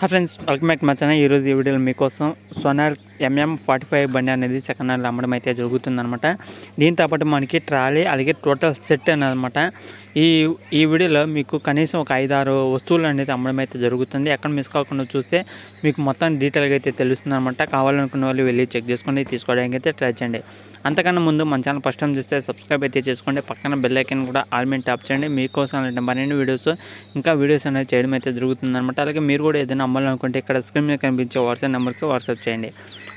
hi friends welcome back మా channel ఈరోజు ఈ వీడియోలో మీకోసం సోనార్ ఎంఎం ఫార్టీ ఫైవ్ బండి అనేది సెకండ్ హ్యాండ్ అమ్మడం అయితే జరుగుతుందనమాట దీంతోపాటు మనకి ట్రాలీ అలాగే టోటల్ సెట్ అనమాట ఈ ఈ వీడియోలో మీకు కనీసం ఒక ఐదారు వస్తువులు అనేది అమ్మడం అయితే జరుగుతుంది ఎక్కడ మిస్ కాకుండా చూస్తే మీకు మొత్తం డీటెయిల్గా అయితే తెలుస్తుంది అనమాట కావాలనుకున్న వాళ్ళు వెళ్ళి చెక్ చేసుకోండి తీసుకోవడానికి అయితే ట్రై చేయండి అంతకన్నా ముందు మన ఛానల్ ఫస్ట్ టైం చూస్తే సబ్స్క్రైబ్ అయితే చేసుకోండి పక్కన బెల్ ఐకన్ కూడా ఆల్మెంట్ టాప్ ట్యాప్ చేయండి మీకోసం అలాంటి మరిన్ని వీడియోస్ ఇంకా వీడియోస్ అనేది చేయడం అయితే జరుగుతుందనమాట అలాగే మీరు కూడా ఏదైనా అమ్మాలనుకుంటే ఇక్కడ స్క్రీన్ మీద కనిపించే వాట్సాప్ నెంబర్కి వాట్సాప్ చేయండి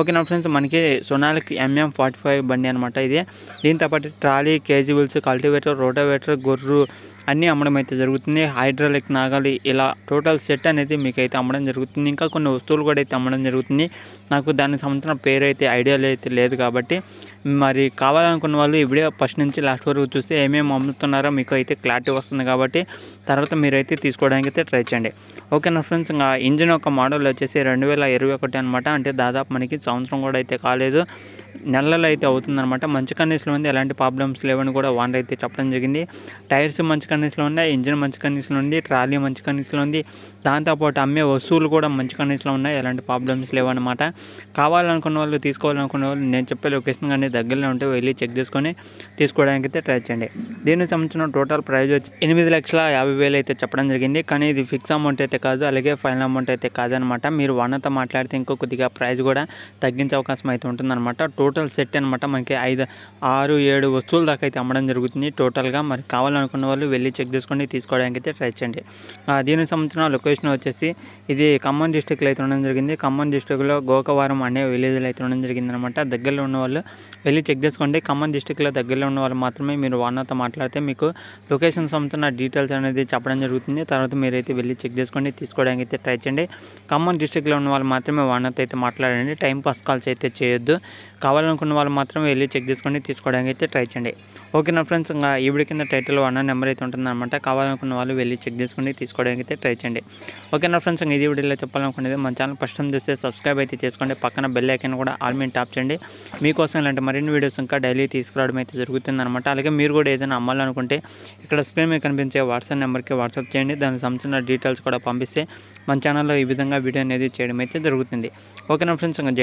ఓకే నా ఫ్రెండ్స్ మనకి సొనాలిక్ ఎంఎం ఫార్టీ ఫైవ్ బండి అనమాట ఇది దీంతో పాటు ట్రాలీ కేజీబుల్స్ కల్టివేటర్ రోటోవేటర్ గొర్రు అన్నీ అమ్మడం అయితే జరుగుతుంది హైడ్రాలిక్ నాగాలి ఇలా టోటల్ సెట్ అనేది మీకు అయితే అమ్మడం జరుగుతుంది ఇంకా కొన్ని వస్తువులు కూడా అయితే అమ్మడం జరుగుతుంది నాకు దానికి సంబంధించిన పేరు అయితే ఐడియాలు అయితే లేదు కాబట్టి మరి కావాలనుకున్న వాళ్ళు ఈ వీడియో ఫస్ట్ నుంచి లాస్ట్ వరకు చూస్తే ఏమేమి అమ్ముతున్నారో మీకు అయితే క్లారిటీ వస్తుంది కాబట్టి తర్వాత మీరైతే తీసుకోవడానికి అయితే ట్రై చేయండి ఓకే నా ఫ్రెండ్స్ ఇంకా ఇంజిన్ యొక్క మోడల్ వచ్చేసి రెండు వేల ఇరవై ఒకటి అనమాట అంటే దాదాపు మనకి సంవత్సరం కూడా అయితే కాలేదు నెలలు అయితే అవుతుందన్నమాట మంచి కండిషన్లో ఉంది ఎలాంటి ప్రాబ్లమ్స్ లేవని కూడా వాన్ అయితే చెప్పడం జరిగింది టైర్స్ మంచి కండిషన్లో ఉన్నాయి ఇంజిన్ మంచి కండిషన్లో ఉంది ట్రాలీ మంచి కండిషన్లో ఉంది దాంతోపాటు అమ్మే వస్తువులు కూడా మంచి కండిషన్లో ఉన్నాయి ఎలాంటి ప్రాబ్లమ్స్ లేవన్నమాట కావాలనుకున్న వాళ్ళు తీసుకోవాలనుకున్న వాళ్ళు నేను చెప్పే లొకేషన్ కానీ దగ్గరలో ఉంటే వెళ్ళి చెక్ చేసుకొని తీసుకోవడానికి అయితే ట్రై చేయండి దీనికి సంబంధించిన టోటల్ ప్రైస్ వచ్చి ఎనిమిది లక్షల యాభై వేలు అయితే చెప్పడం జరిగింది కానీ ఇది ఫిక్స్ అమౌంట్ అయితే కాదు అలాగే ఫైనల్ అమౌంట్ అమౌంట్ అయితే కాదనమాట మీరు అంతా మాట్లాడితే ఇంకో కొద్దిగా ప్రైస్ కూడా తగ్గించే అవకాశం అయితే ఉంటుందన్నమాట టోటల్ సెట్ అనమాట మనకి ఐదు ఆరు ఏడు వస్తువుల దాకా అయితే అమ్మడం జరుగుతుంది టోటల్గా మరి కావాలనుకున్న వాళ్ళు వెళ్ళి చెక్ చేసుకొని తీసుకోవడానికి అయితే ట్రై చేయండి దీనికి సంబంధించిన లొకేషన్ వచ్చేసి ఇది ఖమ్మం డిస్టిక్లో అయితే ఉండడం జరిగింది ఖమ్మం డిస్టిక్లో గోకవరం అనే విలేజ్లో అయితే ఉండడం జరిగిందనమాట దగ్గరలో ఉన్న వాళ్ళు వెళ్ళి చెక్ చేసుకోండి ఖమ్మం డిస్టిక్లో దగ్గరలో ఉన్న వాళ్ళు మాత్రమే మీరు అంతా మాట్లాడితే మీకు లొకేషన్ సంబంధించిన డీటెయిల్స్ అనేది చెప్పడం జరుగుతుంది తర్వాత మీరైతే వెళ్ళి చెక్ చేసుకోండి తీసుకోవడానికి అయితే ట్రై చేయండి గమనించండి ఖమ్మం డిస్టిక్లో ఉన్న వాళ్ళు మాత్రమే వాడినతో అయితే మాట్లాడండి టైం పాస్ కాల్స్ అయితే చేయొద్దు కావాలనుకున్న వాళ్ళు మాత్రమే వెళ్ళి చెక్ చేసుకొని తీసుకోవడానికి అయితే ట్రై చేయండి ఓకే నా ఫ్రెండ్స్ ఇంకా ఈవిడ కింద టైటిల్ వాడిన నెంబర్ అయితే ఉంటుందన్నమాట కావాలనుకున్న వాళ్ళు వెళ్ళి చెక్ చేసుకొని తీసుకోవడానికి అయితే ట్రై చేయండి ఓకే నా ఫ్రెండ్స్ ఇంకా ఇది వీడియోలో చెప్పాలనుకునేది మన ఛానల్ ఫస్ట్ టైం చూస్తే సబ్స్క్రైబ్ అయితే చేసుకోండి పక్కన బెల్ ఐకన్ కూడా ఆల్ మీద టాప్ చేయండి మీకోసం ఇలాంటి మరిన్ని వీడియోస్ ఇంకా డైలీ తీసుకురావడం అయితే జరుగుతుందన్నమాట అలాగే మీరు కూడా ఏదైనా అమ్మాలనుకుంటే ఇక్కడ స్క్రీన్ మీద కనిపించే వాట్సాప్ నెంబర్కి వాట్సాప్ చేయండి దానికి సంబంధించిన డీటెయిల్స్ కూడా పంపిస్తే మన ఛానల్ ఛానల్లో ఈ విధంగా వీడియో అనేది చేయడం అయితే జరుగుతుంది ఓకేనా ఫ్రెండ్స్ ఇంకా